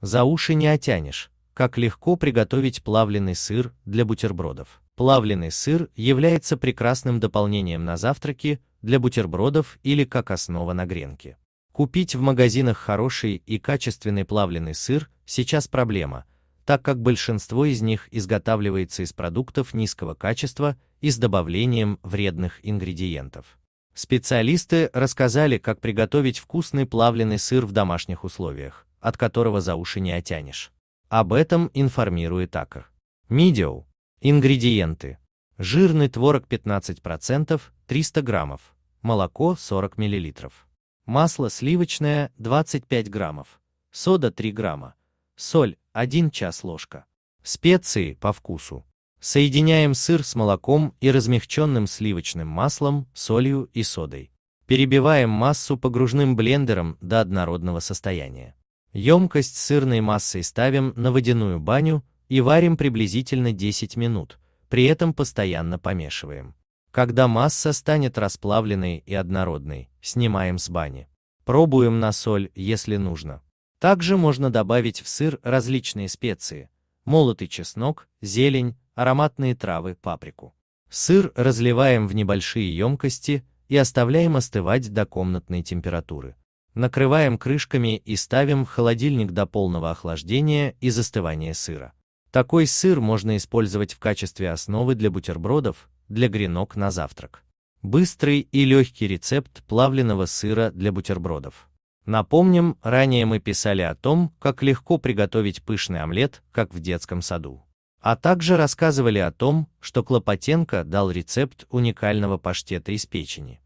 За уши не оттянешь, как легко приготовить плавленый сыр для бутербродов. Плавленый сыр является прекрасным дополнением на завтраки для бутербродов или как основа на гренке. Купить в магазинах хороший и качественный плавленый сыр сейчас проблема, так как большинство из них изготавливается из продуктов низкого качества и с добавлением вредных ингредиентов. Специалисты рассказали, как приготовить вкусный плавленый сыр в домашних условиях от которого за уши не оттянешь. Об этом информирует АКР. Мидио. Ингредиенты. Жирный творог 15%, 300 граммов. Молоко 40 мл. Масло сливочное 25 граммов. Сода 3 грамма. Соль 1 час ложка. Специи по вкусу. Соединяем сыр с молоком и размягченным сливочным маслом, солью и содой. Перебиваем массу погружным блендером до однородного состояния. Емкость с сырной массой ставим на водяную баню и варим приблизительно 10 минут, при этом постоянно помешиваем. Когда масса станет расплавленной и однородной, снимаем с бани. Пробуем на соль, если нужно. Также можно добавить в сыр различные специи, молотый чеснок, зелень, ароматные травы, паприку. Сыр разливаем в небольшие емкости и оставляем остывать до комнатной температуры. Накрываем крышками и ставим в холодильник до полного охлаждения и застывания сыра. Такой сыр можно использовать в качестве основы для бутербродов, для гренок на завтрак. Быстрый и легкий рецепт плавленного сыра для бутербродов. Напомним, ранее мы писали о том, как легко приготовить пышный омлет, как в детском саду. А также рассказывали о том, что Клопотенко дал рецепт уникального паштета из печени.